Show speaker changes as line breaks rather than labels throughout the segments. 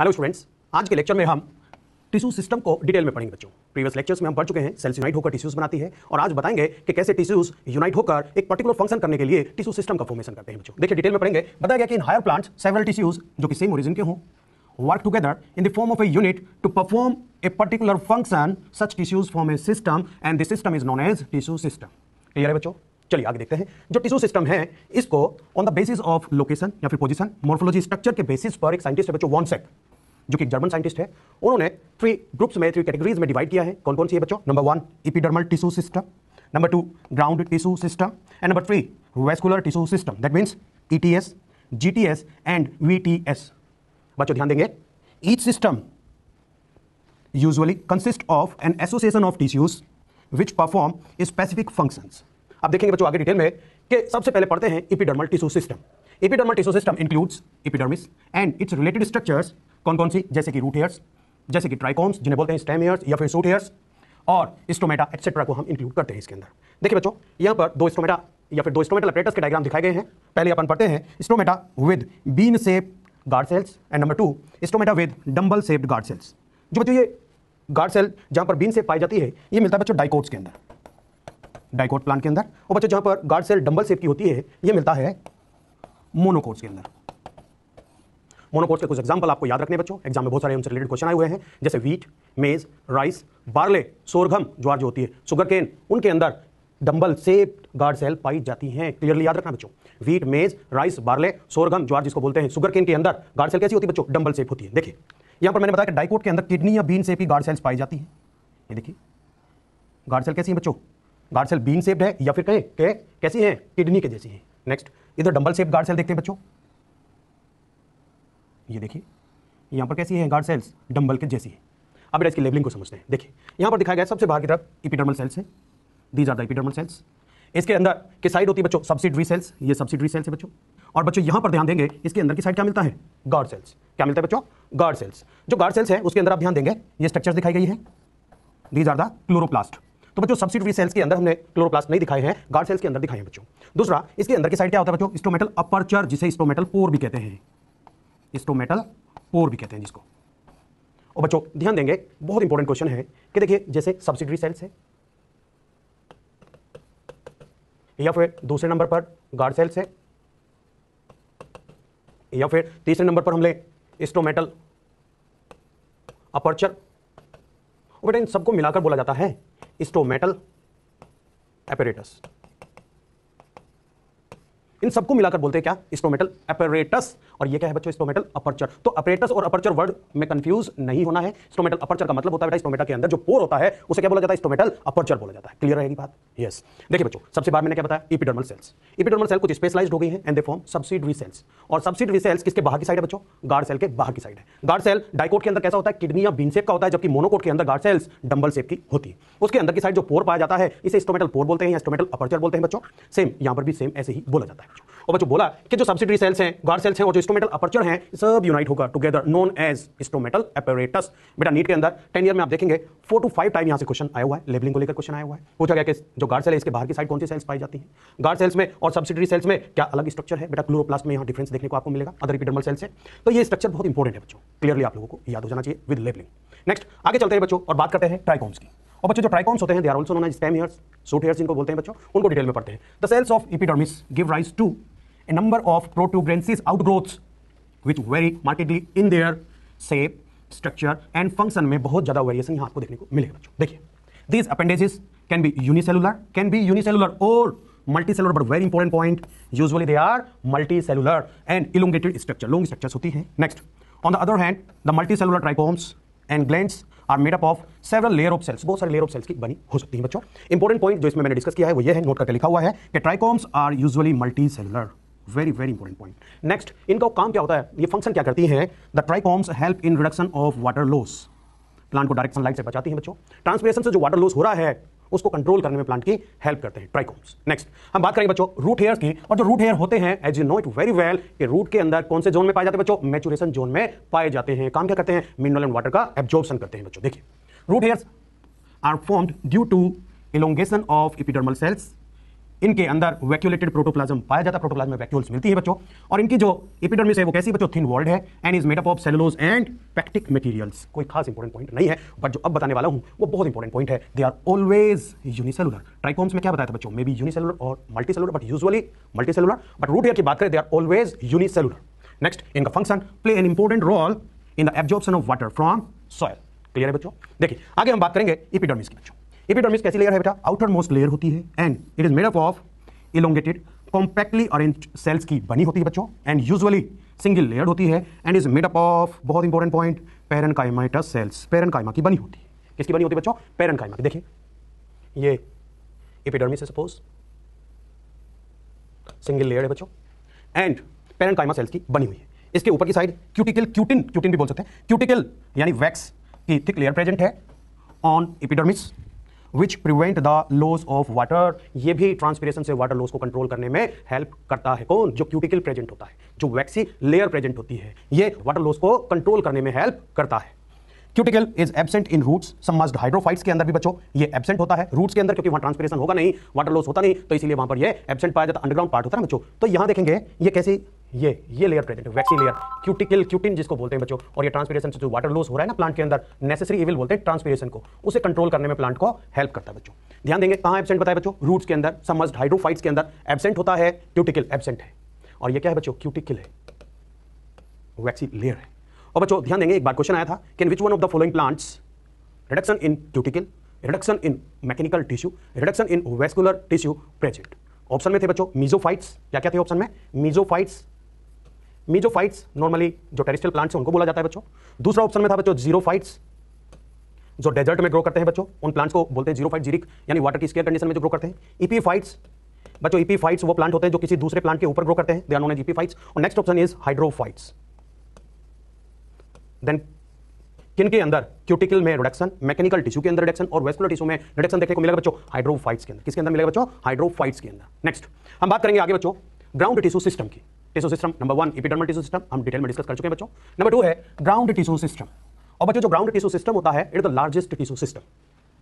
Hello students आज के lecture में हम टिश्यू सिस्टम को डिटेल में पढ़ेंगे बच्चों प्रीवियस लेक्चर्स में हम पढ़ चुके हैं सेल्स यूनाइट होकर टिश्यूज बनाती है और आज बताएंगे कि कैसे टिश्यूज यूनाइट होकर एक पर्टिकुलर फंक्शन करने के लिए टिश्यू सिस्टम का फॉर्मेशन करते हैं बच्चों देखिए डिटेल में पढ़ेंगे बताया गया कि in higher plants several tissues जो कि सेम ओरिजिन के हों work together in the form of a unit to perform a particular function such tissues form a system and this system is known as tissue system clear है बच्चों चलिए आगे देखते हैं जो टिश्यू सिस्टम है इसको on the basis of location या फिर पोजिशन मोर्फोलॉजी स्ट्रक्चर के बेसिस पर एक साइंटिस्ट है बच्चों वॉन्सेक जो कि जर्मन साइंटिस्ट है उन्होंने थ्री ग्रुप्स में थ्री कैटेगरीज में डिवाइड किया है कौन कौन सी है बच्चों number one epidermal tissue system number two ground tissue system and number three vascular tissue system that means E T S G T S and V T S बच्चों ध्यान देंगे each system usually consist of an association of tissues which perform specific functions आप देखेंगे बच्चों आगे detail में कि सबसे पहले पढ़ते हैं epidermal tissue system epidermal tissue system includes epidermis and its related structures कौन कौन सी जैसे कि रूट हेयर्स जैसे कि ट्राइकॉम्स जिन्हें बोलते हैं स्टेम हेयर्स या फिर सूट हेयर्स और स्टोमेटा एक्सेट्रा को हम इंक्लूड करते हैं इसके अंदर देखिए बच्चों यहाँ पर दो स्टोमेटा या फिर दो स्टोमेटल अपरेटस के डायग्राम दिखाए गए हैं पहले अपन पढ़ते हैं stomata with bean shape guard cells and number two stomata with dumbbell shaped guard cells जो बच्चों ये गार्ड सेल जहाँ पर बीन सेप पाई जाती है ये मिलता है बच्चों डाइकोट्स के अंदर डाइकोट प्लांट के अंदर और बच्चों जहां पर गार्ड सेल डंबल सेप की होती है ये मिलता है मोनोकोट्स के अंदर मोनोकोट्स के कुछ एग्जाम्पल आपको याद रखने बच्चों एग्जाम में बहुत सारे रिलेटेड क्वेश्चन आए हुए हैं जैसे वीट मेज राइस बार्ले सोरघम ज्वार जो होती है सुगर केन उनके अंदर डम्बल सेप गार्ड सेल पाई जाती हैं क्लियरली याद रखना बच्चों वीट मेज राइस बार्ले सोरघम ज्वार जिसको बोलते हैं सुगर केन के अंदर गार्ड सेल कैसी होती है बच्चों डम्बल सेप होती है देखिए यहां पर मैंने बताया कि डाइकोट के अंदर किडनी या बीन सेप ही गार्ड सेल्स पाई जाती है ये देखिए गार्ड सेल कैसी है बच्चों गार्ड सेल बीन सेप्ड है या फिर कहें के कैसी है किडनी के जैसी हैं नेक्स्ट इधर डंबल सेप्ड गार्ड सेल देखते हैं बच्चों ये देखिए यहाँ पर कैसी है गार्ड सेल्स डंबल के जैसी है अब इसके इसकी लेबलिंग को समझते हैं देखिए यहाँ पर दिखाया गया सबसे बाहर की तरफ इपिडर्मल सेल्स है these are the epidermal cells इसके अंदर की साइड होती है बच्चों सब्सिडरी सेल्स ये सब्सिडरी सेल्स है बच्चों और बच्चों यहाँ पर ध्यान देंगे इसके अंदर की साइड क्या मिलता है गार्ड सेल्स क्या मिलता है बच्चों गार्ड सेल्स जो गार्ड सेल्स है उसके अंदर आप ध्यान देंगे ये स्ट्रक्चर दिखाई गई है दीज आर द क्लोरोप्लास्ट तो बच्चों सब्सिडरी सेल्स के अंदर हमने क्लोरोप्लास्ट नहीं दिखाए हैं गार्ड सेल्स के अंदर दिखाए हैं बच्चों दूसरा इसके अंदर की साइड क्या होता है बच्चों स्टोमेटल अपरचर जिसे स्टोमेटल पोर भी कहते हैं स्टोमेटल पोर भी कहते हैं जिसको और बच्चों ध्यान देंगे बहुत इंपॉर्टेंट क्वेश्चन है कि देखिए जैसे सब्सिडरी सेल्स है या फिर दूसरे नंबर पर गार्ड सेल्स है या फिर तीसरे नंबर पर हम स्टोमेटल अपर्चर बेटा इन सबको मिलाकर बोला जाता है स्टोमेटल एपेरेटस इन सबको मिलाकर बोलते हैं क्या स्प्रोमेटल अपरेटस और ये क्या है बच्चों स्प्रोमेटल अपर्चर तो अपरेटस और अपर्चर वर्ड में कंफ्यूज नहीं होना है स्प्रोमेटल अपर्चर का मतलब होता है स्प्रोमेटा के अंदर जो पोर होता है उसे क्या बोला जाता है स्प्रोमेटल अपर्चर बोला जाता है क्लियर रहेगी बात यस देखिए बच्चों सबसे बाद मैंने क्या बताया इपिडर्मल सेल्स इपिडर्मल सेल कुछ स्पेशलाइज हो गई है and they form subsidiary cells और सब्सिडरी सेल्स किसके बाहर की साइड है बच्चों गार्ड सेल के बाहर की साइड है गार्ड सेल डाइकोट के अंदर कैसा होता है किडनी या बीन शेप का होता है जबकि मोनोकोट के अंदर गार्ड सेल्स डंबल शेप की होती है उसके अंदर की साइड जो पोर पाया जाता है इसे स्टोमेटल पोर बोलते हैं या स्टोमेटल अपर्चर बोलते हैं बच्चों सेम यहां पर भी सेम ऐसे ही बोला जाता है और बच्चों बोला कि जो सब्सिडरी सेल्स हैं गार्ड सेल्स हैं और जो स्टोमेटल अपर्चर हैं सब यूनाइट होगा together known as stomatal apparatus बेटा नीट के अंदर टेन ईयर में आप देखेंगे फोर टू फाइव टाइम यहाँ से क्वेश्चन आया हुआ है लेबलिंग को लेकर क्वेश्चन आया हुआ है पूछा गया कि जो गार्ड सेल है इसके बाहर की साइड कौन सी सेल्स पाई जाती है गार्ड सेल्स में और सब्सिडरी सेल्स में क्या अलग स्ट्रक्चर है बेटा क्लोरोप्लास्ट में यहाँ डिफरेंस देखने को आपको मिलेगा अदर एपिडर्मल सेल्स है तो ये स्ट्रक्चर बहुत इंपॉर्टेंट है बच्चों क्लियरली आप लोगों को याद हो जाना चाहिए विद लेबलिंग नेक्स्ट आगे चलते हैं बच्चों और बात करते हैं ट्राइकॉम्स की और बच्चों जो ट्राइकॉन्स होते हैं they are also known hairs shoot hairs इनको बोलते हैं बच्चों उनको डिटेल में पढ़ते हैं the cells of epidermis give rise to a number of protuberances outgrowths which vary markedly in their shape structure and function में बहुत ज्यादा वेरिएशन यहां आपको देखने को मिलेगा बच्चों देखिए this appendages can be unicellular can be unicellular और multi but very important point usually they are multi and elongated structure long structure होती है next on the other hand the multicellular trichomes and glands are made up of several layer of cells बहुत सारे layer of sales की बनी हो सकती है बच्चों इंपॉर्टेंट पॉइंट जो इसमें मैंने डिस्कस किया है वो ये है नोट करके लिखा हुआ है कि trichomes are usually multicellular very very important point next इनका काम क्या होता है ये फंक्शन क्या करती है the trichomes help in reduction of water loss plant को डायरेक्ट सनलाइट से बचाती है बच्चों ट्रांसपिरेशन से जो वाटर लॉस हो रहा है उसको कंट्रोल करने में प्लांट की हेल्प करते हैं ट्राइकोम्स नेक्स्ट हम बात करेंगे बच्चों रूट हेयर की और जो रूट हेयर होते हैं as you know it very well कि रूट के अंदर कौन से जोन में पाए जाते हैं बच्चों मेचुरेशन जोन में पाए जाते हैं काम क्या करते हैं मिनरल एंड वाटर का एब्जॉर्प्शन करते हैं बच्चों देखिए root hair are form due to elongation of epidermal cells इनके अंदर वैक्यूलेटेड प्रोटोप्लाज्म पाया जाता है प्रोटोप्लाज्म में वैक्यूल्स मिलती है बच्चों और इनकी जो एपिडर्मिस है वो कैसी बच्चों थिन वर्ल्ड है and is made up of cellulose and pectic materials कोई खास इंपॉर्टेंट पॉइंट नहीं है बट जो अब बताने वाला हूँ वो बहुत इंपॉर्टेंट पॉइंट है they are always unicellular trichomes में क्या बताया था बच्चों मे बी यूनिसेलुलर और multicellular but usually multicellular but root hair की बात करें they are always unicellular next इनका function play an important role in the absorption of water from soil clear है बच्चों देखिए आगे हम बात करेंगे इपिडर्मिस की बच्चों एपिडर्मिस कैसी लेयर है बेटा आउटर मोस्ट लेयर होती है and it is made up of elongated compactly arrange cells की बनी होती है बच्चों एंड यूजुअली सिंगल लेयर होती है and is made up of बहुत इंपॉर्टेंट पॉइंट पेरन पैरनकाइमाइटस सेल्स पेरन पैरनकाइमा की बनी होती है किसकी बनी होती है बच्चों पेरन पैरनकाइमा की देखिए ये एपिडर्मिस है सपोज सिंगल लेयर है बच्चों एंड पेरन पैरनकाइमा सेल्स की बनी हुई है इसके ऊपर की साइड क्यूटिकल क्यूटिन क्यूटिन भी बोल सकते हैं क्यूटिकल यानी वैक्स की थिक लेयर प्रेजेंट है on epidermis which prevent the loss of water ये भी ट्रांसपीरेशन से वाटर लॉस को कंट्रोल करने में हेल्प करता है कौन जो क्यूटिकल प्रेजेंट होता है जो वैक्सी लेयर प्रेजेंट होती है ये वाटर लॉस को कंट्रोल करने में हेल्प करता है cuticle is absent in roots submerged hydrophytes के अंदर भी बच्चों ये एबसेंट होता है रूट्स के अंदर क्योंकि वहाँ ट्रांसपेरेशन होगा नहीं वाटर लॉस होता नहीं तो इसलिए वहाँ पर ये एबसेंट पाया जाता अंडरग्राउंड पार्ट होता है ना बच्चों तो यहाँ देखेंगे ये कैसे ये ये लेयर प्रेजेंट है वैक्सी लेयर क्यूटिकल क्यूटिन जिसको बोलते हैं बच्चों और ये ट्रांसपीरेशन से जो वाटर लॉस हो रहा है ना प्लांट के अंदर नेसेसरी इविल बोलते हैं ट्रांसपीरेशन को उसे कंट्रोल करने में प्लांट को हेल्प करता है बच्चों ध्यान देंगे कहाँ एबसेंट बताए बच्चों रूट्स के अंदर समस्ट हाइड्रोफाइट्स के अंदर एबसेंट होता है क्यूटिकल एबसेंट है और ये क्या है बच्चों क्यूटिकल है वैक्सी लेयर है और बच्चों ध्यान देंगे एक बार क्वेश्चन आया था can which one of the following plants reduction in cuticle reduction in mechanical tissue reduction in vascular tissue present option में थे बच्चों मीजोफाइट्स क्या क्या थे ऑप्शन में मीजोफाइट्स मीजो फाइट्स नॉर्मली जो टेरिस्टल प्लांट हैं उनको बोला जाता है बच्चों दूसरा ऑप्शन में था बच्चों जीरो फाइट्स जो डेजर्ट में ग्रो करते हैं बच्चों उन प्लांट्स को बोलते हैं जीरो फाइट जीरिक यानी वाटर की स्केयर कंडीशन में जो ग्रो करते हैं ईपी e फाइट्स बच्चों ईपी e फाइट्स वो प्लांट होते हैं जो किसी दूसरे प्लांट के ऊपर ग्रो करते हैं दे आर नोन एज और next option is hydrophytes then किन के अंदर क्यूटिकल में रिडक्शन मैकेनिकल टिश्यू के अंदर रिडक्शन और वेस्कुलर टिश्यू में रिडक्शन देखने को मिलेगा बच्चों हाइड्रोफाइट्स के अंदर किसके अंदर मिलेगा बच्चों हाइड्रोफाइट्स के अंदर नेक्स्ट हम बात करेंगे आगे बच्चों ग्राउंड टिश्यू सिस्टम की tissue system number one epidermal tissue system हम डिटेल में डिस्कस कर चुके हैं बच्चों नंबर टू है ग्राउंड टिश्यू सिस्टम और बच्चों जो ग्राउंड टिश्यू सिस्टम होता है it the largest tissue system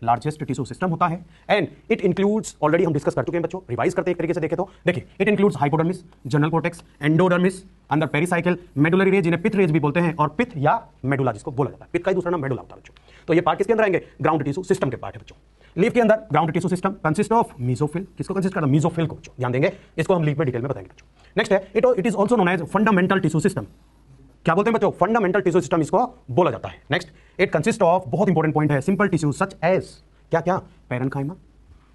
largest tissue system होता है एंड इट इंक्लूड्स ऑलरेडी हम डिस्कस कर चुके हैं बच्चों रिवाइज करते हैं एक तरीके से देखे तो देखिए it includes hypodermis general cortex endodermis अंदर पेरीसाइकिल मेडुलरी रेज इन्हें पिथ रेज भी बोलते हैं और पिथ या मेडुला जिसको बोला जाता है पिथ का ही दूसरा नाम मेडुला होता है बच्चों तो ये पार्ट किसके अंदर आएंगे ग्राउंड टिश्यू सिस्टम के पार्ट है बच्चों लीफ के अंदर ground tissue system consist of mesophyll किसको कंसिस्ट करता है मीजोफिल को ध्यान देंगे इसको हम लीफ में डिटेल में बताएंगे बच्चों नेक्स्ट है it it is also known as fundamental tissue system क्या बोलते हैं बच्चों फंडामेंटल टिश्यू सिस्टम इसको बोला जाता है नेक्स्ट इट कंसिस्ट ऑफ बहुत इंपॉर्टेंट पॉइंट है सिंपल टिश्यू सच एज क्या क्या पैरन कायमा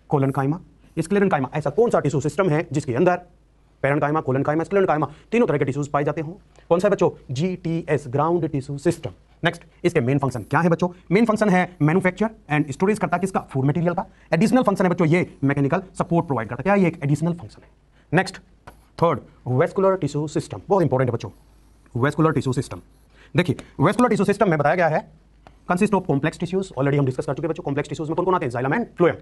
कोलन कायमा स्क्लेरन कायमा ऐसा कौन सा टिश्यू सिस्टम है जिसके अंदर पैरन कायमा कोलन कायमा स्क्लेरन कायमा तीनों तरह के टिश्यूज पाए जाते हों कौन सा बच्चों G T S ground tissue system next इसके मेन फंक्शन क्या है बच्चों मेन फंक्शन है मैन्युफैक्चर एंड स्टोरेज करता किसका फूड मटेरियल का एडिशनल फंक्शन है बच्चों ये मैकेनिकल सपोर्ट प्रोवाइड करता क्या ये एक एडिशनल फंक्शन है next third vascular tissue system बहुत इंपॉर्टेंट है बच्चों वेस्कुलर टिश्यू सिस्टम देखिए वेस्कुलर टिश्यू सिस्टम में बताया गया है consist of complex tissues already हम डिस्कस कर चुके बच्चों कॉम्प्लेक्स टिश्यूज में कौन कौन आते हैं xylem and phloem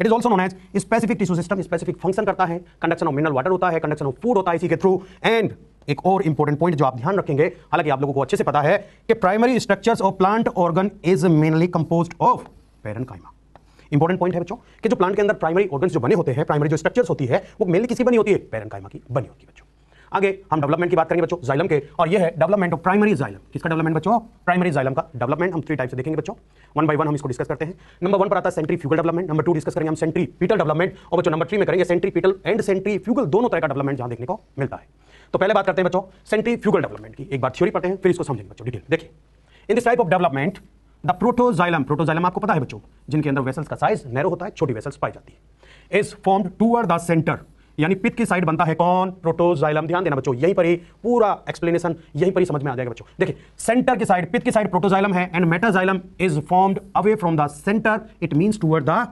it is also known as specific tissue system specific function करता है कंडक्शन ऑफ मिनरल वाटर होता है कंडक्शन ऑफ फूड होता है इसी के थ्रू एंड एक और इंपॉर्टेंट पॉइंट जो आप ध्यान रखेंगे हालांकि आप लोगों को अच्छे से पता है कि primary structures of plant organ is mainly compose of parenchyma important point है बच्चों कि जो प्लांट के अंदर प्राइमरी ऑर्गन जो बने होते हैं प्राइमरी जो स्ट्रक्चर्स होती है वो मेनली किसी बनी होती है पेरन की बनी होती है बच्चों आगे हम डेवलपमेंट की बात करेंगे बच्चों जाइलम के और ये है डेवलपमेंट ऑफ प्राइमरी जाइलम किसका डेवलपमेंट बच्चों प्राइमरी जाइलम का डेवलपमेंट हम थ्री टाइप से देखेंगे बच्चों वन बाय वन हम इसको डिस्कस करते हैं नंबर वन पर आता है centrifugal development number two discuss करेंगे हम सेंट्री पीटल डेवलपमेंट और बच्चों नंबर थ्री में करेंगे centripetal and centrifugal दोनों तरह का डेवलपमेंट जहां देखने को मिलता है तो पहले बात करते हैं बच्चों सेंट्री फ्यूगल डेवलपमेंट की एक बार थ्योरी पढ़ते हैं फिर इसको समझेंगे बच्चों डिटेल देखिए in this type of development the protoxylem protoxylem आपको पता है बच्चों जिनके अंदर वेसल्स का साइज नैरो होता है छोटी वेसल्स पाई जाती है is formed toward the centre यानी पित्त की साइड बनता है कौन प्रोटोजाइलम ध्यान देना बच्चों यहीं पर ही पूरा एक्सप्लेनेशन यहीं पर ही समझ में आ जाएगा बच्चों देखिए सेंटर की साइड पित्त की साइड प्रोटोजाइलम है and metaxylem is formed away from the centre it means toward the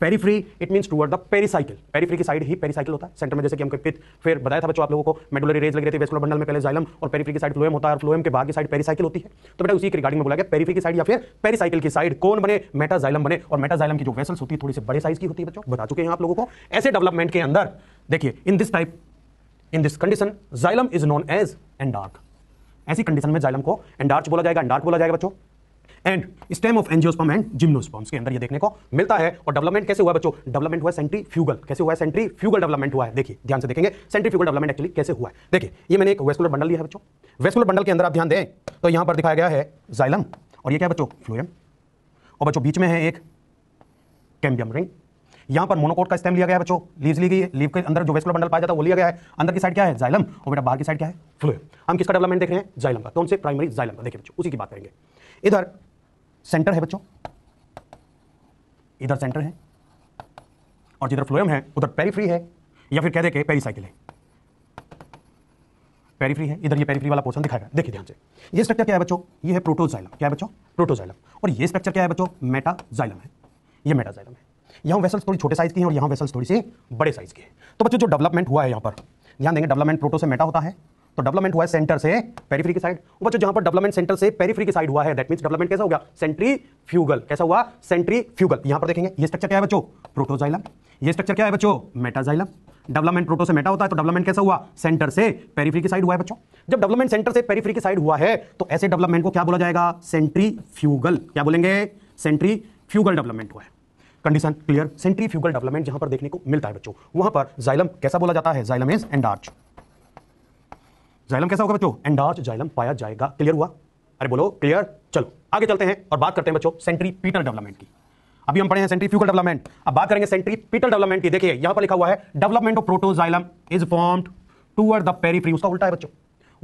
periphery it mean toward the pericycle periphery की साइड ही पेरीसाइकिल होता है सेंटर में जैसे कि हमको पित्त फिर बताया था बच्चों आप लोगों को मेडुलरी रेज लग रही थी वेस्कुलर बंडल में पहले जाइलम और पेरीफ्री की साइड फ्लोएम होता है और फ्लोएम के बाहर की साइड पेरीसाइकिल होती है तो बेटा उसी के रिगार्डिंग में बोला गया पेरीफ्री की साइड या फिर पेरीसाइकिल की साइड कौन बने मेटाजाइलम बने और मेटाजाइलम की जो वेसल्स होती है थोड़ी सी बड़े साइज की होती है बच्चों बता चुके हैं आप लोगों को ऐसे डेवलपमेंट के अंदर देखिए in this type in this condition xylem is known as endarch ऐसी कंडीशन में जाइलम को एंडार्च बोला जाएगा एंडार्क बोला जाएगा बच्चों and stem of angiosperm and gymnosperms के अंदर ये देखने को मिलता है और डेवलपमेंट कैसे हुआ बच्चों डेवलपमेंट हुआ सेंट्री फ्यूगल कैसे हुआ है सेंट्री फ्यूगल डेवलपमेंट हुआ है देखिए ध्यान से देखेंगे सेंट्री फ्यूगल डेवलपमेंट एक्चुअली कैसे हुआ है देखिए ये मैंने एक वेस्कुलर बंडल लिया है बच्चों वेस्कुलर बंडल के अंदर आप ध्यान दें तो यहां पर दिखाया गया है जाइलम और ये क्या बच्चों फ्लोएम और बच्चों बीच में है एक कैम्बियम रिंग यहां पर मोनोकोट का स्टेम लिया गया है बच्चों लीव्स ली गई है लीव के अंदर जो वेस्कुलर बंडल पाया जाता है वो लिया गया है अंदर की साइड क्या है जाइलम और बेटा बाहर की साइड क्या है फ्लोएम हम किसका डेवलपमेंट देख रहे हैं जाइलम का कौन से प्राइमरी जाइलम का देखिए बच्चों उसी की बात करेंगे इधर सेंटर है बच्चों इधर सेंटर है और जिधर फ्लोएम है उधर पेरीफ्री है या फिर कह दे के पेरीसाइकिल है पेरीफ्री है इधर ये पेरीफ्री वाला पोर्शन दिखाएगा देखिए ध्यान से ये स्ट्रक्चर क्या है बच्चों ये है प्रोटोजाइलम क्या है बच्चों प्रोटोजाइलम और ये स्ट्रक्चर क्या है बच्चों मेटाजाइलम है ये मेटाजाइलम है यहाँ वेसल्स थोड़ी छोटे साइज की हैं और यहाँ वेसल्स थोड़ी सी बड़े साइज की है तो बच्चों जो डेवलपमेंट हुआ है यहाँ पर ध्यान देंगे डेवलपमेंट प्रोटो से मेटा होता है तो डेवलपमेंट हुआ है सेंटर से पेरीफ्री की साइड बच्चों जहां पर डेवलपमेंट सेंटर से पेरीफ्री की साइड हुआ है दैट मींस डेवलपमेंट कैसा हो गया सेंट्री फ्यूगल कैसा हुआ सेंट्री फ्यूगल यहां पर देखेंगे ये स्ट्रक्चर क्या है बच्चों प्रोटोजाइलम ये स्ट्रक्चर क्या है बच्चों मेटाजाइलम डेवलपमेंट प्रोटो से मेटा होता है तो डेवलपमेंट कैसा हुआ सेंटर से पेरीफ्री की साइड हुआ है बच्चों जब डेवलपमेंट सेंटर से पेरीफ्री की साइड हुआ है तो ऐसे डेवलपमेंट को क्या बोला जाएगा सेंट्री फ्यूगल क्या बोलेंगे सेंट्री फ्यूगल डेवलपमेंट हुआ है condition clear centrifugal development जहां पर देखने को मिलता है बच्चों वहां पर जाइलम कैसा बोला जाता है xylem is endarch xylem कैसा होगा बच्चों एंडार्च जाइलम पाया जाएगा क्लियर हुआ अरे बोलो क्लियर चलो आगे चलते हैं और बात करते हैं बच्चों सेंट्री पीटल डेवलपमेंट की अभी हम पढ़े हैं सेंट्री फ्यूकल डेवलपमेंट अब बात करेंगे सेंट्री पीटल डेवलपमेंट की देखिए यहां पर लिखा हुआ है development of protoxylem is formed toward the periphery उसका उल्टा है बच्चों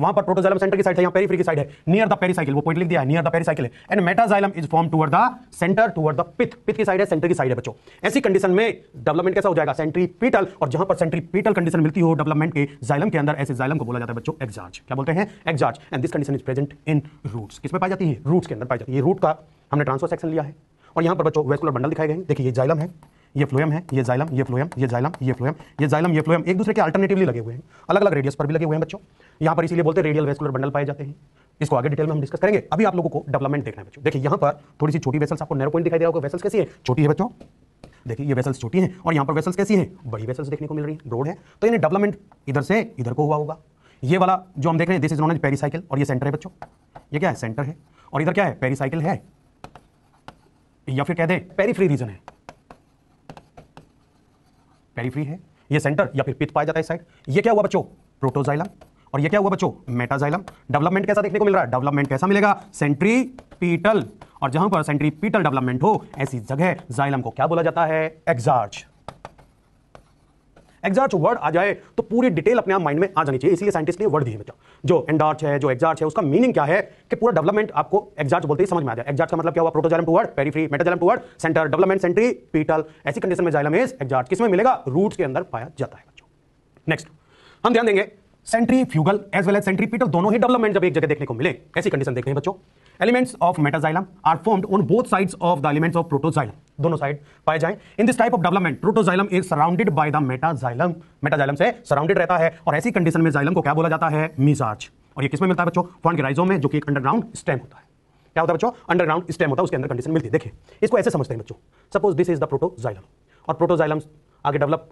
वहां पर प्रोटोजाइलम सेंटर की साइड है यहां पेरीफ्री की साइड है नियर द पेरीसाइकिल वो पॉइंट लिख दिया है नियर द पेरीसाइकिल है and metaxylem is form toward the centre toward the pith pith की साइड है सेंटर की साइड है बच्चों ऐसी कंडीशन में डेवलपमेंट कैसा हो जाएगा सेंट्री पीटल और जहां पर सेंट्री पीटल कंडीशन मिलती हो डेवलपमेंट के जाइलम के अंदर ऐसे जाइलम को बोला जाता है बच्चों एक्जार्ज क्या बोलते हैं exarch and this condition is present in roots किसमें पाई जाती है रूट्स के अंदर पाई जाती है रूट का हमने ट्रांसफर सेक्शन लिया है और यहां पर बच्चों वेस्कुलर बंडल दिखाए गए हैं देखिए ये जाइलम है ये फ्लोएम है ये जाइलम ये फ्लोएम ये जाइलम ये फ्लोएम ये जाइलम ये फ्लोएम एक दूसरे के अल्टरनेटिवली लगे हुए हैं अलग अलग रेडियस पर भी लगे हुए हैं बच्चों यहां पर इसीलिए बोलते हैं रेडियल वेस्कुलर बंडल पाए जाते हैं इसको आगे डिटेल में हम डिस्कस करेंगे अभी आप लोगों को डेवलपमेंट देखना है बच्चों देखिए यहाँ पर थोड़ी सी छोटी वेसल्स आपको नैरो पॉइंट दिखाई दे रहा होगा वेसल्स कैसी है छोटी है बच्चों देखिए ये वेसल्स छोटी हैं और यहाँ पर वेसल्स कैसी हैं बड़ी वेसल्स देखने को मिल रही है ब्रोड है तो यानी डेवलपमेंट इधर से इधर को हुआ होगा ये वाला जो हम देख रहे हैं this is known as pericycle और ये सेंटर है बच्चों ये क्या है सेंटर है और इधर क्या है पेरीसाइकिल है या फिर कह दें पेरीफ्री रीजन है पेरीफ्री है ये सेंटर या फिर पित पाया जाता है साइड ये क्या हुआ बच्चों प्रोटोजाइलम और ये क्या हुआ बच्चों मेटाजाइलम डेवलपमेंट कैसा देखने को मिल रहा है डेवलपमेंट कैसा मिलेगा सेंट्रीपीटल और जहां पर सेंट्रीपीटल डेवलपमेंट हो ऐसी जगह जाइलम को क्या बोला जाता है एक्सार्च एक्जार्च वर्ड आ जाए तो पूरी डिटेल अपने आप माइंड में आ जानी चाहिए इसलिए साइंटिस्ट ने वर्ड दिए बच्चा जो एंडार्च है जो एक्जार्च है उसका मीनिंग क्या है कि पूरा डेवलपमेंट आपको एक्जार्च बोलते ही समझ में आ जाए एक्जार्च का मतलब क्या हुआ protoxylem toward periphery metaxylem toward centre development centripetal ऐसी कंडीशन में जाइलम इज एक्जार्च किसमें मिलेगा रूट्स के अंदर पाया जाता है बच्चों नेक्स्ट हम ध्यान देंगे centrifugal as well as petal दोनों ही डेवलपमेंट जब एक जगह देखने को मिले ऐसी कंडीशन देखते हैं बच्चों elements of metaxylem are formed on both sides of the elements of protoxylem दोनों साइड पाए जाएं in this type of development protoxylem is surrounded by the metaxylem metaxylem से सराउंडेड रहता है और ऐसी कंडीशन में जाइलम को क्या बोला जाता है मिजार्च और ये किसमें मिलता है बच्चों के राइजो में जो कि एक अंडरग्राउंड स्टेम होता है क्या होता है बच्चों अंडरग्राउंड स्टेम होता है उसके अंदर कंडीशन मिलती है देखिए इसको ऐसे समझते हैं बच्चों suppose this is the protoxylem और प्रोटोजाइलम आगे डेवलप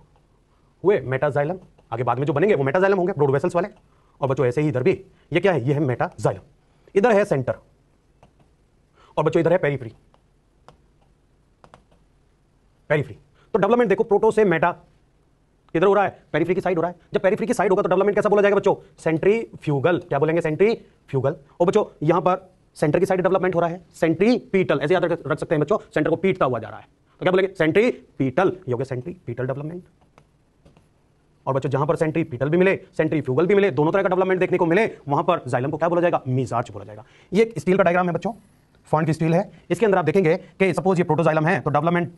हुए मेटाजाइलम आगे बाद में जो बनेंगे वो मेटाजाइलम होंगे ब्रोड वेसल्स वाले और बच्चों ऐसे ही इधर भी ये क्या है ये है मेटाजाइलम इधर है सेंटर और बच्चों इधर है पेरीफ्री पेरीफ्री तो डेवलपमेंट देखो प्रोटो से मेटा किधर हो रहा है पेरीफ्री की साइड हो रहा है जब पेरीफ्री की साइड होगा तो डेवलपमेंट कैसा बोला जाएगा बच्चों सेंट्री फ्यूगल क्या बोलेंगे सेंट्री फ्यूगल और बच्चों यहां पर सेंटर की साइड डेवलपमेंट हो रहा है सेंट्री पीटल ऐसे याद रख सकते हैं बच्चों सेंटर को पीटता हुआ जा रहा है तो क्या बोलेंगे सेंट्री पीटल ये हो गया सेंट्री पीटल डेवलपमेंट और बच्चों जहां पर सेंट्री पिटल भी मिले सेंट्री फ्यूगल भी मिले दोनों तरह का डेवलपमेंट देखने को मिले वहां पर जाइलम को क्या बोला जाएगा मिजार्च बोला जाएगा ये एक स्टील का डायग्राम है बच्चों फॉन्ट की स्टील है इसके अंदर आप देखेंगे कि सपोज ये प्रोटोजाइलम है तो डेवलपमेंट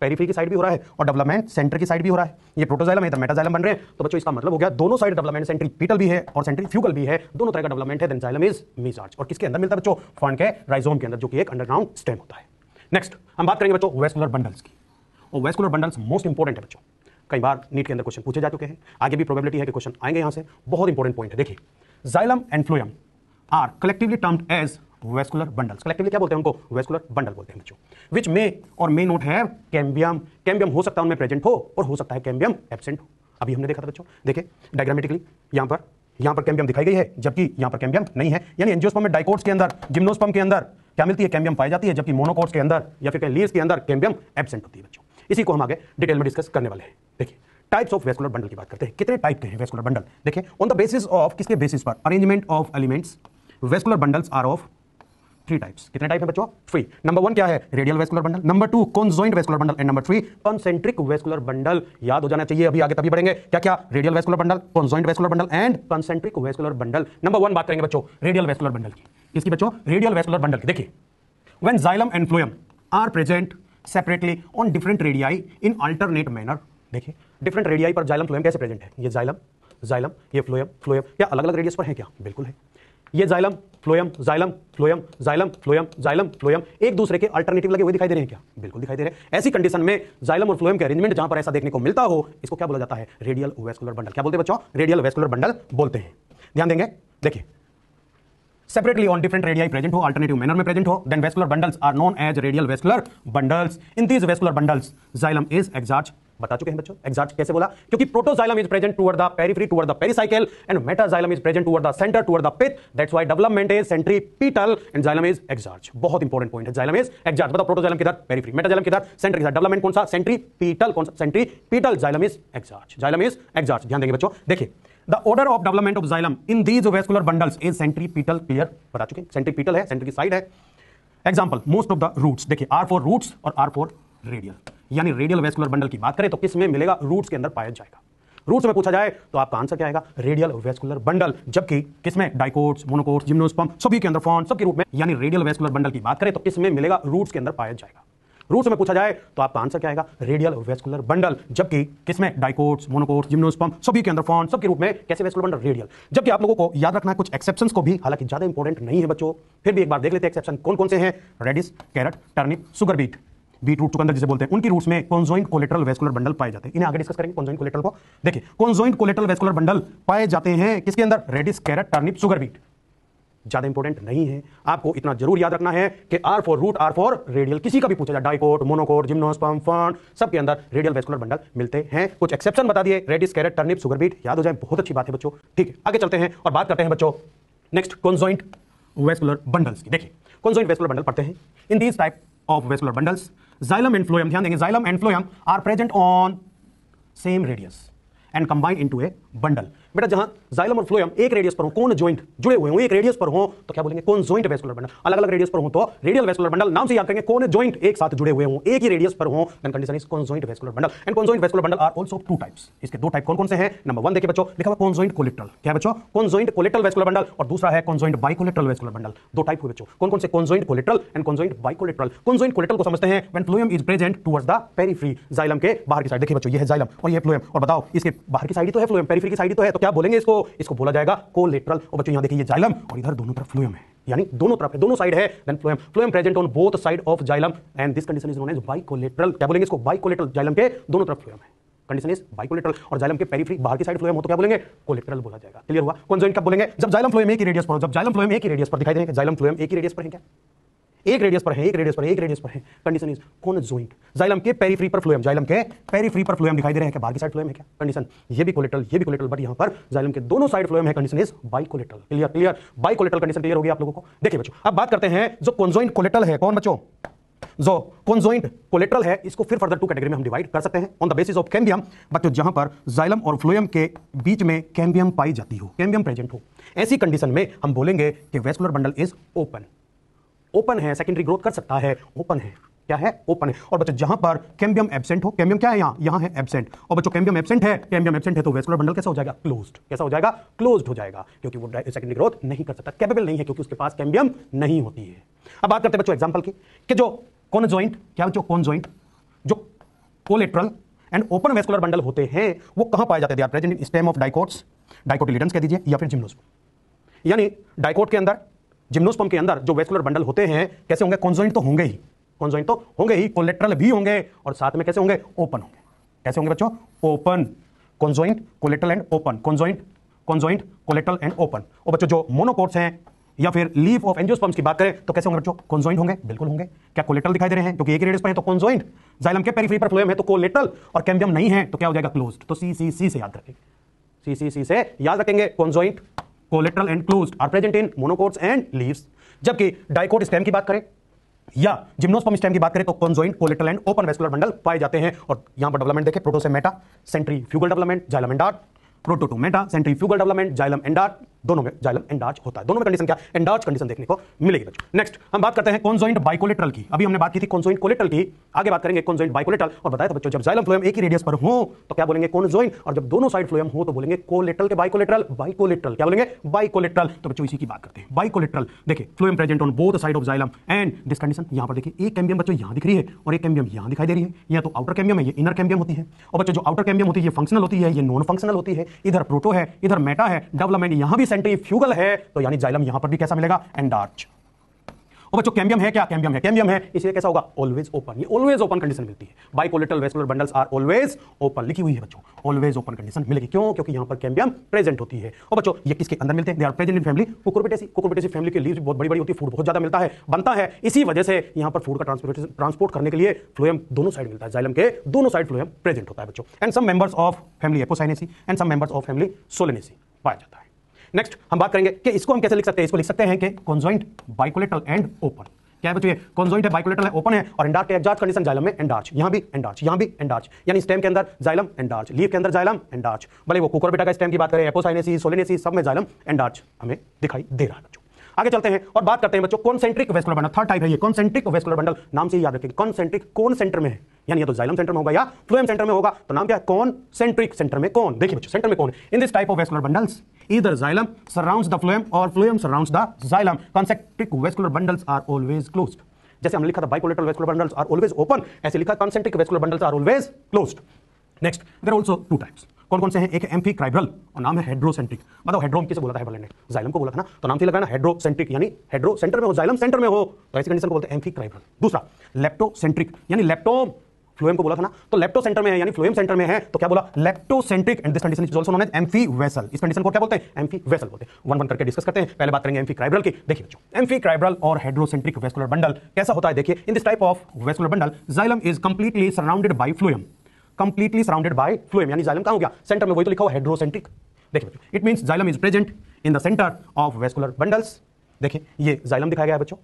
पेरीफी की साइड भी हो रहा है और डेवलपमेंट सेंटर की साइड भी हो रहा है ये प्रोटोजाइलम है तो मेटाजाइलम बन रहे हैं तो बच्चों इसका मतलब हो गया दोनों साइड डेवलपमेंट सेंट्री पिटल भी है और सेंट्री फ्यूगल भी है दोनों तरह का डेवलपमेंट है देन इज मिजार्च और किसके अंदर मिलता है बच्चों फॉन्ट के राइजोम के अंदर जो कि एक अंडरग्राउंड स्टेम होता है नेक्स्ट हम बात करेंगे बच्चों वेस्कुलर बंडल्स की और वेस्कुलर बंडल्स मोस्ट इंपॉर्टेंट है बच्चों कई बार नीट के अंदर क्वेश्चन पूछे जा चुके हैं आगे भी प्रोबेबिलिटी है कि क्वेश्चन आएंगे यहाँ से बहुत इंपॉर्टेंट पॉइंट है देखिए xylem and phloem are collectively termed as vascular bundles collectively क्या बोलते हैं उनको वेस्कुलर बंडल बोलते हैं बच्चों which may or may not है कैम्बियम कैम्बियम हो सकता है उनमें प्रेजेंट हो और हो सकता है कैम्बियम एबसेंट हो अभी हमने देखा था बच्चों देखे डायग्रामेटिकली यहाँ पर यहाँ पर कैम्बियम दिखाई गई है जबकि यहाँ पर कैम्बियम नहीं है यानी एंजियोस्पम में डाइकोट्स के अंदर जिम्नोस्पम के अंदर क्या मिलती है कैम्बियम पाई जाती है जबकि मोनोकोट्स के अंदर या फिर लीव्स के अंदर कैम्बियम एबसेंट होती है बच्चों इसी को हम आगे डिटेल में डिस्कस करने वाले हैं देखिए टाइप्स ऑफ वेस्कुलर बंडल की बात करते हैं कितने टाइप के हैं वेस्कुलर बंडल देखिए ऑन द बेसिस ऑफ किसके बेसिस पर arrangement of elements vascular bundles are of three types कितने टाइप है बच्चों थ्री नंबर वन क्या है radial vascular bundle number two conjoint vascular bundle and number three concentric vascular bundle याद हो जाना चाहिए अभी आगे तभी बढ़ेंगे क्या क्या radial vascular bundle conjoint vascular bundle and concentric vascular bundle number one बात करेंगे बच्चों रेडियल वेस्कुलर बंडल की किसकी बच्चों रेडियल वेस्कुलर बंडल की देखिए when xylem and phloem are present separately on different radii in alternate manner देखिए different radii पर जाइलम फ्लोएम कैसे प्रेजेंट है ये जाइलम जाइलम ये फ्लोएम फ्लोएम या अलग अलग रेडियस पर है क्या बिल्कुल है ये xylem phloem xylem phloem xylem phloem xylem phloem एक दूसरे के अल्टरनेटिव लगे हुए दिखाई दे रहे हैं क्या बिल्कुल दिखाई दे रहे हैं ऐसी कंडीशन में जाइलम और फ्लोएम के अरेंजमेंट जहां पर ऐसा देखने को मिलता हो इसको क्या बोला जाता है रेडियल वेस्कुलर बंडल क्या बोलते हैं बच्चों रेडियल वेस्कुलर बंडल बोलते हैं ध्यान देंगे देखिए separately on different radii present हो अल्टरनेटिव मैनर में प्रेजेंट हो then vascular bundles are known as radial vascular bundles in these vascular bundles xylem is exarch बता चुके हैं बच्चों एग्जैक्ट कैसे बोला क्योंकि protoxylem is present toward the periphery toward the pericycle and metaxylem is present toward the centre toward the pith that's why development is centripetal and xylem is exarch बहुत important point है xylem is exarch बताओ protoxylem किधर periphery metaxylem किधर centre किधर development कौन सा centripetal कौन सा centripetal xylem is exarch xylem is exarch ध्यान देंगे बच्चों देखिए the order of development of xylem in these vascular bundles is centripetal clear बता चुके हैं centripetal है सेंटर की साइड है example most of the roots देखिए आर फॉर रूट्स और आर फॉर रेडियल यानी रेडियल वेस्कुलर बंडल की बात करें तो किस में मिलेगा रूट्स के अंदर पाया जाएगा रूट्स में पूछा जाए तो आपका आंसर क्या आएगा रेडियल वेस्कुलर बंडल जबकि किसमें डाइकोट्स मोनोकोट्स जिम्नोस्पम सभी के अंदर फॉन सबके रूप में यानी रेडियल वेस्कुलर बंडल की बात करें तो किसमें मिलेगा रूट्स के अंदर पाया जाएगा रूट्स में पूछा जाए तो आपका आंसर क्या आएगा रेडियल वेस्कुलर बंडल जबकि किसमें डाइकोट्स मोनोकोट्स जिम्नोस्पम सभी के अंदर फॉन तो तो सबके रूप में कैसे वेस्कुलर बंडल रेडियल जबकि आप लोगों को याद रखना है कुछ एक्सेप्शन को भी हालांकि ज्यादा इंपॉर्टेंट नहीं है बच्चों फिर भी एक बार देख लेते हैं एक्सेप्शन कौन कौन से हैं radish carrot turnip sugar beet beetroot चुकंदर जिसे बोलते हैं उनकी रूट्स में कॉन्जॉइंट कोलेट्रल वेस्कुलर बंडल पाए जाते हैं इन्हें आगे डिस्कस करेंगे कॉन्जॉइंट कोलेट्रल को देखिए कॉन्जॉइंट कोलेट्रल वेस्कुलर बंडल पाए जाते हैं किसके अंदर radish carrot turnip sugar beet ज्यादा इंपॉर्टेंट नहीं है आपको इतना जरूर याद रखना है कि R for root R for radial किसी का भी पूछा जाए डाइकोट मोनोकोट जिम्नोस्पम फंड सबके अंदर रेडियल वेस्कुलर बंडल मिलते हैं कुछ एक्सेप्शन बता दिए radish carrot turnip sugar beet याद हो जाए बहुत अच्छी बात है बच्चों ठीक है आगे चलते हैं और बात करते हैं बच्चों नेक्स्ट कॉन्जॉइंट वेस्कुलर बंडल्स की देखिए कॉन्जॉइंट वेस्कुलर बंडल पढ़ते हैं in these type of vascular bundles xylem and phloem ध्यान देंगे xylem and phloem are present on same radius and combine into a bundle बेटा जहां जाइलम और फ्लोएम एक रेडियस पर हो कौन ज्वाइंट जुड़े हुए हो एक रेडियस पर हो तो क्या बोलेंगे कौन ज्वाइंट वेस्कुलर बंडल अलग अलग रेडियस पर हो तो रेडियल वेस्कुलर बंडल नाम से याद करेंगे कौन ज्वाइंट एक साथ जुड़े हुए हो एक ही रेडियस पर हो then condition is conjoint vascular bundle and conjoint vascular bundle are also two types इसके दो टाइप कौन कौन से हैं नंबर 1 देखिए बच्चों लिखा हुआ कौन ज्वाइंट कोलिट्रल क्या बच्चों कौन ज्वाइंट कोलिट्रल वेस्कुलर बंडल और दूसरा है conjoint bicollateral vascular bundle दो टाइप हुए बच्चों कौन कौन से conjoint collateral and conjoint conjoint conjoint collateral को समझते हैं when phloem is present towards the periphery xylem के बाहर की साइड देखिए बच्चों ये है जाइलम और ये फ्लोएम और बताओ इसके बाहर की साइड ही तो है फ्लोएम पेरिफेरी की साइड ही तो है तो क्या बोलेंगे इसको इसको बोला जाएगा कोलेटरल और बच्चों यहाँ देखिए जाइलम और इधर दोनों तरफ फ्लोएम है यानी दोनों तरफ है दोनों साइड है then phloem phloem present on both side of xylem and this condition is known as bicollateral क्या बोलेंगे इसको बाइकोलेटरल जाइलम के दोनों तरफ फ्लोएम है कंडीशन इज बाइकोलेटरल और जाइलम के पेरीफ्री बाहर की साइड फ्लोएम हो तो क्या बोलेंगे कोलेट्रल बोला जाएगा क्लियर हुआ कौन जॉइंट कब बोलेंगे जब जाइलम फ्लोएम एक ही रेडियस पर जब जाइलम फ्लोएम एक ही रेडियस पर दिखाई देंगे जाइलम फ्लोएम एक ही रेडियस पर है क्या एक रेडियस पर है एक रेडियस पर है एक रेडियस पर है condition is conjoint xylem के पेरी फ्री पर फ्लोएम जाइलम के पेरी फ्री पर फ्लोएम दिखाई दे रहे हैं क्या बाहर साइड फ्लोएम है क्या कंडीशन ये भी कोलेटल ये भी कोलेटल बट यहाँ पर जाइलम के दोनों साइड फ्लोएम है condition is bicollateral clear clear bicollateral condition clear हो गया आप लोगों को देखिए बच्चों अब बात करते हैं जो कॉन्जॉइंट कोलेटल है कौन बच्चों जो कॉन्जॉइंट कोलेटरल है इसको फिर फर्दर टू कैटेगरी में हम डिवाइड कर सकते हैं on the basis of cambium बच्चों जहां पर जाइलम और फ्लोएम के बीच में कैम्बियम पाई जाती हो कैम्बियम प्रेजेंट हो ऐसी कंडीशन में हम बोलेंगे कि vascular bundle is open open है सेकेंडरी ग्रोथ कर सकता है ओपन है क्या है ओपन है और बच्चों जहां पर कैम्बियम एबसेंट हो कैम्बियम क्या है यहां यहां है एबसेंट और बच्चों कैम्बियम एबसेंट है कैम्बियम एबसेंट है तो वेस्कुलर बंडल कैसा हो जाएगा क्लोज्ड कैसा हो जाएगा क्लोज्ड हो जाएगा क्योंकि वो सेकेंडरी ग्रोथ नहीं कर सकता कैपेबल नहीं है क्योंकि उसके पास कैम्बियम नहीं होती है अब बात करते हैं बच्चों एग्जाम्पल की कि जो कौन ज्वाइंट क्या जो कौन ज्वाइंट जो collateral and open vascular bundle होते हैं वो कहां पाए जाते हैं present in stem of dicots dicotyledons कह दीजिए या फिर जिम्नोस्पर्म यानी डाइकोट के अंदर जिम्नोस्पम के अंदर जो वेस्कुलर बंडल होते हैं कैसे होंगे कॉन्जॉइंट तो होंगे ही कॉन्जॉइंट तो होंगे ही कोलेट्रल भी होंगे और साथ में कैसे होंगे ओपन होंगे कैसे होंगे बच्चों open conjoint collateral and open conjoint conjoint collateral and open और बच्चों जो मोनोकोट्स हैं या फिर लीफ ऑफ एंजियोस्पर्म्स की बात करें तो कैसे होंगे बच्चों कॉन्जॉइंट होंगे बिल्कुल होंगे क्या कोलेट्रल दिखाई दे रहे हैं क्योंकि एक रेडियस पर है तो कॉन्जॉइंट जाइलम के पेरीफ्री पर फ्लोएम है तो कोलेट्रल और कैम्बियम नहीं है तो क्या हो जाएगा क्लोज्ड तो सी सी सी से याद रखेंगे सी सी सी से याद रखेंगे conjoint collateral and close are present in monocots and leaves जबकि डाइकोट स्टेम की बात करें या जिम्नोस्पम स्टेम की बात करें तो conjoint collateral and open vascular bundle पाए जाते हैं और यहां पर डेवलपमेंट देखें प्रोटोसेमेटा सेंट्रीफ्यूगल डेवलपमेंट जाइलम एंडार्ट प्रोटोटोमेटा सेंट्रीफ्यूगल डेवलपमेंट जाइलम एंडार्ट दोनों में जाइलम एंडार्च होता है दोनों में कंडीशन क्या एंडार्च कंडीशन देखने को मिलेगी बच्चों नेक्स्ट हम बात करते हैं कॉन्जॉइंट बाइकोलेट्रल की अभी हमने बात की थी कॉन्जॉइंट कोलेट्रल की आगे बात करेंगे कॉन्जॉइंट बाइकोलेट्रल और बताया था बच्चों जब जाइलम फ्लोएम एक ही रेडियस पर हो तो क्या बोलेंगे कॉन्जॉइंट और जब दोनों साइड फ्लोएम हो तो बोलेंगे कोलेट्रल के बाइकोलेट्रल बाइकोलेट्रल क्या बोलेंगे बाइकोलेट्रल तो बच्चों इसी की बात करते हैं बाइकोलेट्रल देखिए phloem present on both side of xylem and this condition यहां पर देखिए एक कैम्बियम बच्चों यहां दिख रही है और एक कैम्बियम यहां दिखाई दे रही है या तो आउटर कैम्बियम है ये इनर कैम्बियम होती है और बच्चों जो आउटर कैम्बियम होती है ये फंक्शनल होती है ये नॉन फंक्शनल होती है इधर प्रोटो है इधर मेटा है डेवलपमेंट यहां भी सेंट्रीफ्यूगल है तो यानी जाइलम यहां पर भी कैसा मिलेगा एंडार्च और बच्चों कैम्बियम है क्या कैम्बियम है कैम्बियम है इसलिए कैसा होगा ऑलवेज ओपन ये ऑलवेज ओपन कंडीशन मिलती है bicollateral vascular bundles are always open लिखी हुई है बच्चों ऑलवेज ओपन कंडीशन मिलेगी क्यों क्योंकि यहां पर कैम्बियम प्रेजेंट होती है और बच्चों ये किसके अंदर मिलते हैं they are present in family Cucurbitaceae Cucurbitaceae family के लीव्स बहुत बड़ी बड़ी होती है फूड बहुत ज्यादा मिलता है बनता है इसी वजह से यहां पर फूड का ट्रांसपोर्टेशन ट्रांसपोर्ट करने के लिए फ्लोएम दोनों साइड मिलता है जाइलम के दोनों साइड फ्लोएम प्रेजेंट होता है बच्चों and some members of family Apocynaceae and some members of family Solanaceae पाया जाता है नेक्स्ट हम बात करेंगे कि इसको हम कैसे लिख सकते हैं इसको लिख सकते हैं कि कॉन्जॉइंट बाइकोलेटल एंड ओपन क्या है बच्चों ये कॉन्जॉइंट है बाइकोलेटल है ओपन है और एंडार्च एग्जार्च कंडीशन जाइलम में एंडार्च यहां भी एंडार्च यहां भी एंडार्च यानी स्टेम के अंदर जाइलम एंडार्च लीफ के अंदर जाइलम एंडार्च भले वो कुकर बेटा का स्टेम की बात करें एपोसाइनेसी सोलेनेसी सब में जाइलम एंडार्च हमें दिखाई दे रहा है बच्चों आगे चलते हैं और बात करते हैं बच्चों concentric vascular bundle third type है ये कॉन्सेंट्रिक वेस्कुलर बंडल नाम से याद रखेंगे कॉन्सेंट्रिक कौन सेंटर में है यानी या तो जाइलम सेंटर में होगा या फ्लोएम सेंटर में होगा तो नाम क्या है कॉन्सेंट्रिक सेंटर में कौन देखिए बच्चों सेंटर में कौन in this type of vascular bundles Either xylem surrounds the phloem or phloem surrounds the xylem. Concentric vascular bundles are always closed. जैसे हमने लिखा था bicollateral vascular bundles are always open ऐसे लिखा vascular bundles are always closed next there are also two types कौन कौन से हैं एक है एम्फी क्राइब्रल और नाम है हेड्रोसेंट्रिक मतलब हेड्रोम किसे बोला था हेबल ने जाइलम को बोला था ना तो नाम से लगाना हेड्रोसेंट्रिक यानी हेड्रो सेंटर में हो जाइलम सेंटर में हो तो ऐसी कंडीशन को बोलते हैं एम्फी क्राइब्रल दूसरा लेप्टोसेंट्रिक यानी लेप्टोम फ्लोएम को बोला था ना तो लेप्टो सेंटर में है यानी फ्लोएम सेंटर में है तो क्या बोला leptocentric and this condition is also known as amphivasal इस कंडीशन को क्या बोलते हैं एम्फी वेसल बोलते हैं वन वन करके डिस्कस करते हैं पहले बात करेंगे एम्फी क्राइब्रल की देखिए बच्चों एम्फी क्राइब्रल और हाइड्रोसेंट्रिक वेस्कुलर बंडल कैसा होता है देखिए in this type of vascular bundle xylem is completely surrounded by phloem completely surrounded by phloem यानी जाइलम कहां हो गया सेंटर में वही तो लिखा हुआ हाइड्रोसेंट्रिक देखिए बच्चों it means xylem is present in the centre of vascular bundles देखिए ये जाइलम दिखाया गया है बच्चों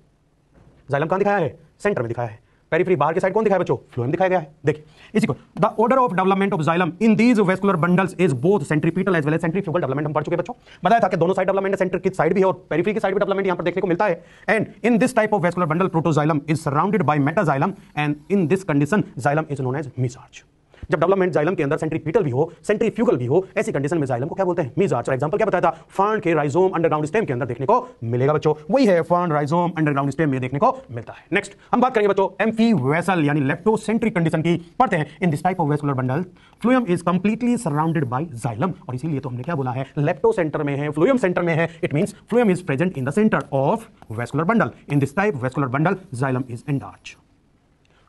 जाइलम कहां दिखाया है सेंटर में दिखाया है पेरीफ्री बाहर के साइड कौन दिखाया बच्चों फ्लोएम दिखाया गया है देखिए इसी को the order of development of xylem in these vascular bundles is both centripetal as well as centrifugal development हम पढ़ चुके बच्चों बताया था कि दोनों साइड डेवलपमेंट सेंटर की साइड भी है और पेरीफ्री की साइड भी डेवलपमेंट यहां पर देखने को मिलता है and in this type of vascular bundle protoxylem is surrounded by metaxylem and in this condition xylem is known as mesarch जब डेवलपमेंट जाइलम के अंदर सेंट्रीपीटल भी हो सेंट्रीफ्यूगल भी हो ऐसी कंडीशन में जाइलम को क्या बोलते हैं मीज आर्चर एग्जाम्पल क्या बताया था फर्न के राइजोम अंडरग्राउंड स्टेम के अंदर देखने को मिलेगा बच्चों वही है फर्न राइजोम अंडरग्राउंड स्टेम में देखने को मिलता है नेक्स्ट हम बात करेंगे बच्चों एम्फी वेसल यानी लेप्टोसेंट्रिक कंडीशन की पढ़ते हैं in this type of vascular bundle phloem is completely surrounded by xylem और इसीलिए तो हमने क्या बोला है लेप्टो सेंटर में है फ्लूम सेंटर में है it means phloem is present in the centre of vascular bundle in this type vascular bundle xylem is endarch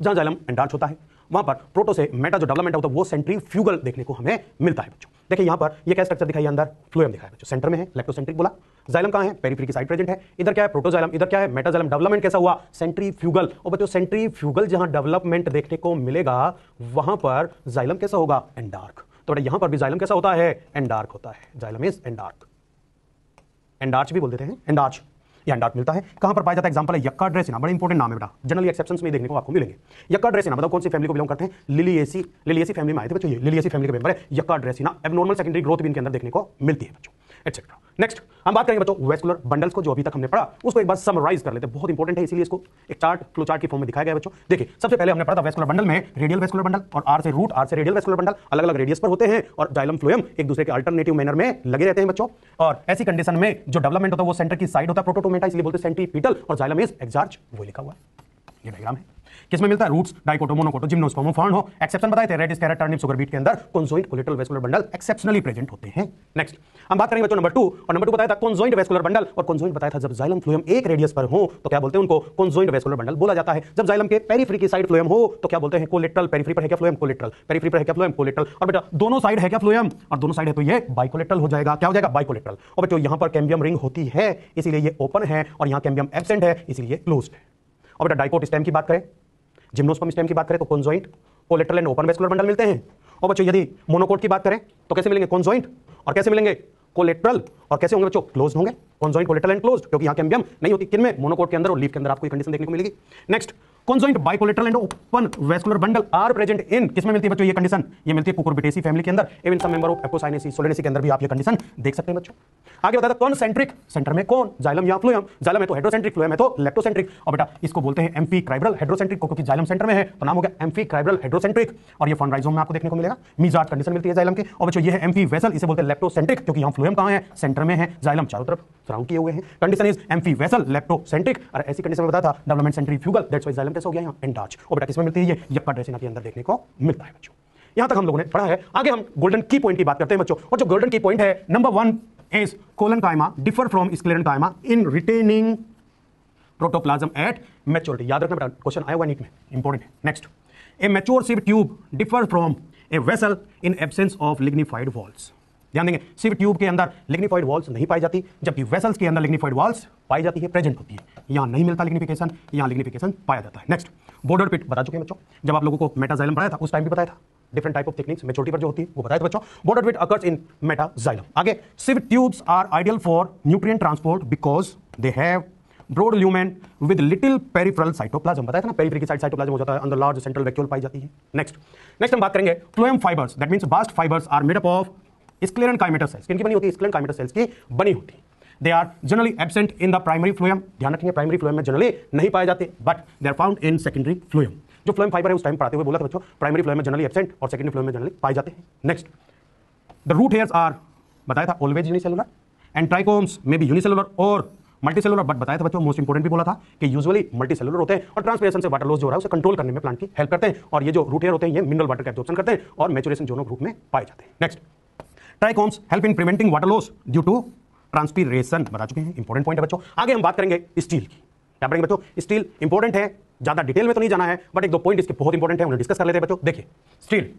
जहां जाइलम एंडार्च होता है वहां पर प्रोटो से मेटा जो डेवलपमेंट होता है वो सेंट्री तो फ्यूगल देखने को हमें मिलता है बच्चों देखिए यहां पर ये क्या स्ट्रक्चर दिखाई अंदर फ्लोएम दिखाया बच्चों सेंटर में है लेप्टोसेंट्रिक बोला जाइलम कहां है पेरीफ्री की साइड प्रेजेंट है इधर क्या है प्रोटोजाइलम इधर क्या है मेटाजाइलम डेवलपमेंट कैसा हुआ सेंट्री फ्यूगल और बच्चों सेंट्री फ्यूगल जहां डेवलपमेंट देखने को मिलेगा वहां पर जाइलम कैसा होगा एंडार्क तो बेटा यहां पर भी जाइलम कैसा होता है एंडार्क होता है जाइलम इज एंडार्क एंडार्च भी बोल देते हैं एंडार्च यह अंडाट मिलता है कहां पर पाया जाता है एग्जाम्पल है यक्का ड्रेसिना बड़े इंपॉर्टेंट नाम है बेटा जनरली एक्सेप्शन में देखने को आपको मिलेंगे यक्का ड्रेसिना बताओ कौन सी फैमिली को बिलोंग करते हैं लिलियसी लिलियसी फैमिली में आए थे बच्चों ये लिलियसी फैमिली के मेंबर है yucca dracaena normal secondary growth भी इनके अंदर देखने को मिलती है बच्चों एक्सेट्रा नेक्स्ट हम बात करेंगे बच्चों वेस्कुलर बंडल्स को जो अभी तक हमने पढ़ा उसको एक बार समराइज कर लेते हैं बहुत इंपॉर्टेंट है इसलिए इसको एक चार्ट फ्लो चार्ट की फॉर्म में दिखाया गया बच्चों देखिए सबसे पहले हमने पढ़ा था वेस्कुलर बंडल में रेडियल वेस्कुलर बंडल और आर से रूट आर से रेडियल वेस्कुलर बंडल अलग अलग रेडियस पर होते हैं और जाइलम फ्लोएम एक दूसरे के अल्टरनेटिव मैनर में लगे रहते हैं बच्चों और ऐसी कंडीशन में जो डेवलपमेंट होता है वो सेंटर की साइड होता है प्रोटोटोमेटा इसलिए बोलते हैं सेंट्रीपिटल और जाइलम इज एक्सार्ज वो लिखा हुआ है ये डायग्राम है किसमें मिलता है roots dicot monocot gymnosperm fern हो एक्सेप्शन बताए थे radish carrot turnip sugar beet के अंदर conjoint collateral vascular bundle exceptionally present होते हैं नेक्स्ट हम बात करेंगे बच्चों नंबर टू और नंबर टू बताया था कॉन्जॉइंट वेस्कुलर बंडल और कॉन्जॉइंट बताया था जब जाइलम फ्लोएम एक रेडियस पर हो तो क्या बोलते हैं उनको कॉन्जॉइंट वेस्कुलर बंडल बोला जाता है जब जाइलम के पेरीफ्री की साइड फ्लोएम हो तो क्या बोलते हैं कोलिट्रल पेरीफ्री पर है क्या फ्लोएम कोलिट्रल पेरीफ्री पर है क्या फ्लोएम कोलिट्रल और बेटा दोनों साइड है क्या फ्लोएम और दोनों साइड है तो ये बाइकोलेट्रल हो जाएगा क्या हो जाएगा बाइकोलेट्रल और बच्चों यहां पर कैम्बियम रिंग होती है इसीलिए ये ओपन है और यहां कैम्बियम एबसेंट है इसीलिए क्लोज है और बेटा डाइकोट स्टेम की बात करें जिम्नोस्पर्म स्टेम की बात करें तो conjoint collateral and open vascular bundle मिलते हैं और बच्चों यदि मोनोकोट की बात करें तो कैसे मिलेंगे कॉन्जॉइंट और कैसे मिलेंगे कोलेट्रल और कैसे होंगे बच्चों क्लोज होंगे कॉन्जॉइंट कोलेट्रल एंड क्लोज क्योंकि यहाँ कैम्बियम नहीं होती किन में मोनोकोट के अंदर और लीफ के अंदर आपको कंडीशन देखने को मिलेगी next conjoint bicollateral and open vascular bundle are present in किसमें मिलती है बच्चों ये कंडीशन ये मिलती है कुकुरबिटेसी फैमिली के अंदर even some member of Apocynaceae Solanaceae के अंदर भी आप ये कंडीशन देख सकते हैं बच्चों आगे बताता कौन सेंट्रिक सेंटर में कौन जाइलम या फ्लोएम जाइलम है तो हाइड्रोसेंट्रिक फ्लोएम है तो लेप्टोसेंट्रिक और बेटा इसको बोलते हैं एमपी क्राइब्रल हाइड्रोसेंट्रिक को क्योंकि जाइलम सेंटर में है तो नाम हो गया एम्फी क्राइब्रल हाइड्रोसेंट्रिक और ये फॉनराइजोम में आपको देखने को मिलेगा मिजार्ट कंडीशन मिलती है जाइलम की और बच्चों ये है एमपी वेसल इसे बोलते हैं लेप्टोसेंट्रिक क्योंकि यहां फ्लोएम कहां है सेंटर में है जाइलम चारों तरफ सराउंड किए हुए हैं condition is amphivasal leptocentric और ऐसी कंडीशन में बताया था development centrifugal that's why xylem ड्रेस हो गया यहाँ एंटाच और बेटा किसमें मिलती है ये यक्का ड्रेस के अंदर देखने को मिलता है बच्चों यहाँ तक हम लोगों ने पढ़ा है आगे हम गोल्डन की पॉइंट की बात करते हैं बच्चों और जो गोल्डन की पॉइंट है number one is collenchyma differ from sclerenchyma in retaining protoplasm at maturity याद रखना बेटा क्वेश्चन आया हुआ नीट में इंपॉर्टेंट है next a mature sieve tube differ from a vessel in absence of lignified walls ध्यान देंगे सिर्फ ट्यूब के अंदर लिग्निफाइड वॉल्स नहीं पाई जाती जबकि वेसल्स के अंदर लिग्निफाइड वॉल्स पाई जाती है प्रेजेंट होती है यहाँ नहीं मिलता लिग्निफिकेशन यहाँ लिग्निफिकेशन पाया जाता है नेक्स्ट बॉर्डर पिट बता चुके हैं बच्चों जब आप लोगों को मेटाजाइलम पढ़ाया था उस टाइम भी बताया था different type of techniques maturity पर जो होती है वो बताया था बच्चों border pit occurs in metaxylem आगे सिर्फ tubes are ideal for nutrient transport because they have broad lumen with little peripheral cytoplasm बताया था ना पेरिफेरी की साइड साइटोप्लाज्म हो जाता है अंदर लार्ज सेंट्रल वैक्यूल पाई जाती है नेक्स्ट नेक्स्ट हम बात करेंगे phloem fibres that means bast fibres are made up of sclerenchymatous cells किनकी बनी होती है स्क्लेरन काइमेटर सेल्स की बनी होती है they are generally absent in the primary phloem ध्यान रखेंगे प्राइमरी फ्लोएम में जनरली नहीं पाए जाते but they are found in secondary phloem जो फ्लोएम फाइबर है उस टाइम पढ़ाते हुए बोला था बच्चों प्राइमरी फ्लोएम में जनरली एबसेंट और सेकेंडरी फ्लोएम में जनरली पाए जाते हैं next the root hairs are बताया था ऑलवेज यूनिसेलुलर एंड ट्राइकोम्स में भी यूनिसेलुलर और मल्टी सेलुलर बट बताया था बच्चों मोस्ट इंपॉर्टेंट भी बोला था कि यूजुअली मल्टी सेलुलर होते हैं और ट्रांसपिरेशन से वाटर लॉस जो रहा है उसे कंट्रोल करने में प्लांट की हेल्प करते हैं और ये जो रूट हेयर होते हैं ये मिनरल वाटर का एब्जॉर्प्शन करते हैं और मेचुरेशन जोनों ग्रुप में पाए जाते हैं next trichomes help in preventing water loss due to transpiration बता चुके हैं इंपॉर्टेंट पॉइंट है बच्चों आगे हम बात करेंगे स्टील की क्या पढ़ेंगे बच्चों स्टील इंपॉर्टेंट है ज्यादा डिटेल में तो नहीं जाना है बट एक दो पॉइंट इसके बहुत इंपॉर्टेंट है उन्हें डिस्कस कर लेते हैं बच्चों देखिए stele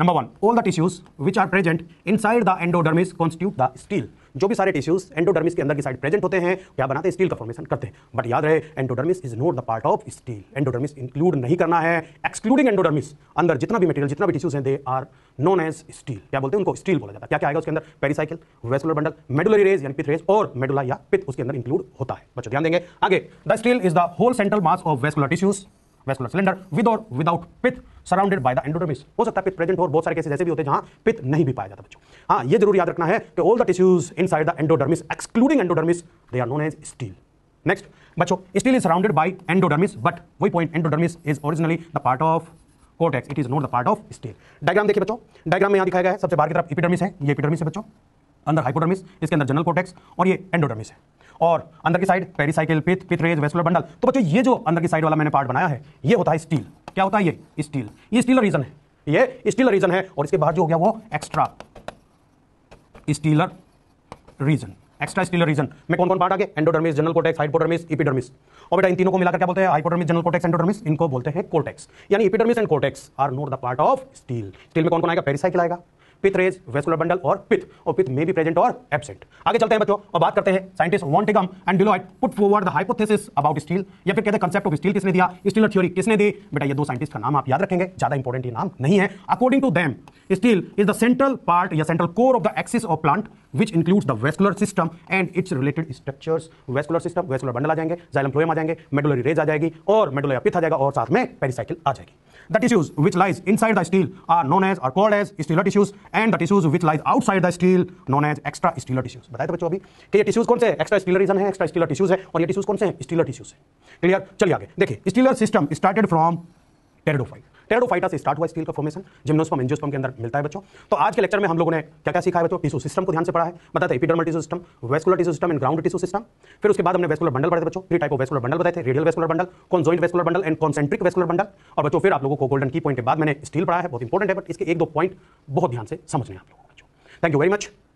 number one all the tissues which are present inside the endodermis constitute the stele जो भी सारे टिश्यूज एंडोडर्मिस के अंदर की साइड प्रेजेंट होते हैं क्या बनाते हैं स्टील का फॉर्मेशन करते हैं बट याद रहे endodermis is not the part of stele endodermis include नहीं करना है एक्सक्लूडिंग एंडोडर्मिस अंदर जितना भी मटेरियल जितना भी टिश्यूज हैं they are known as stele क्या बोलते हैं उनको स्टील बोला जाता है क्या क्या आएगा उसके अंदर pericycle vascular bundle medullary rays यानी पिथ रेज और मेडुला या पिथ उसके अंदर इंक्लूड होता है बच्चों ध्यान देंगे आगे the stele is the whole central mass of vascular tissues vascular cylinder with और without pith surrounded by the endodermis हो सकता है पिथ प्रेजेंट हो और बहुत सारे केसेस ऐसे भी होते हैं जहां पिथ नहीं भी पाया जाता बच्चों हाँ ये जरूर याद रखना है कि all the tissues inside the endodermis excluding endodermis they are known as stele next बच्चों stele is surrounded by endodermis but वही point endodermis is originally the part of cortex it is not the part of stele diagram देखिए बच्चों diagram में यहां दिखाया गया है सबसे बाहर की तरफ इपिडर्मिस है ये इपिडर्मिस है बच्चों अंदर हाइपोडर्मिस इसके अंदर जनरल कोटेक्स और ये एंडोडर्मिस है और अंदर की साइड पेरिसाइकिल पित पिथ वेस्कुलर बंडल तो बच्चों ये जो अंदर की साइड वाला मैंने पार्ट बनाया है ये होता है स्टील क्या होता है ये स्टील ये स्टील रीजन है ये स्टील रीजन है और इसके बाहर जो हो गया वो extra stelar region extra stelar region में कौन कौन पार्ट आगे endodermis general cortex hypodermis epidermis और बेटा इन तीनों को मिलाकर क्या बोलते हैं हाइपोडर्मिस जनरल कोटेक्स एंडोडर्मिस इनको बोलते हैं कोटेक्स यानी epidermis and cortex are not the part of stele stele में कौन कौन आएगा पेरिसाइकिल आएगा रेज वेस्कुलर बंडल और पिथ और पिथ में भी प्रेजेंट और एबसेंट आगे चलते हैं बच्चों और बात करते हैं scientist Van Tieghem and Douliot put forward the hypothesis about stele या फिर कहते हैं कंसेप्ट ऑफ स्टील किसने दिया स्टीलर थ्योरी किसने दी बेटा ये दो साइंटिस्ट का नाम आप याद रखेंगे ज्यादा इंपॉर्टेंट ये नाम नहीं है according to them stele is the central part या central core of the axis of plant which includes the vascular system and its related structures vascular system vascular bundle आ जाएंगे जाइलम फ्लोएम आ जाएंगे medullary rays आ जाएगी और medullary पिथ आ जाएगा और साथ में पेरिसाइकिल आ जाएगी The tissues which lies inside the steel are known as, are called as stelar tissues and the tissues which lies outside the stele known as extra stelar tissues बताया था तो बच्चों अभी कि ये टिश्यूज कौन से एक्स्ट्रा स्टीलर रीजन है एक्स्ट्रा स्टीलर टिश्यूज है और ये टिश्यूज कौन से हैं स्टीलर टिश्यूज है क्लियर चलिए आगे देखिए stelar system started from pteridophyte pterophyta से स्टार्ट हुआ स्टील का फॉर्मेशन जिम्नोस्पम एंजियोस्पम के अंदर मिलता है बच्चों तो आज के लेक्चर में हम लोगों ने क्या क्या सिखाया बच्चों टिशू सिस्टम को ध्यान से पढ़ा है बताया epidermal tissue system vascular tissue system and ground tissue system फिर उसके बाद हमने वेस्कुलर बंडल पढ़े बच्चों three type of vascular bundle बताए थे radial vascular bundle conjoint vascular bundle and concentric vascular bundle और बच्चों फिर आप लोगों को गोल्डन की पॉइंट के बाद मैंने स्टील पढ़ा है बहुत इंपॉर्टेंट है बट इसके एक दो पॉइंट बहुत ध्यान से समझ समझने आप लोगों को बच्चों थैंक यू वेरी मच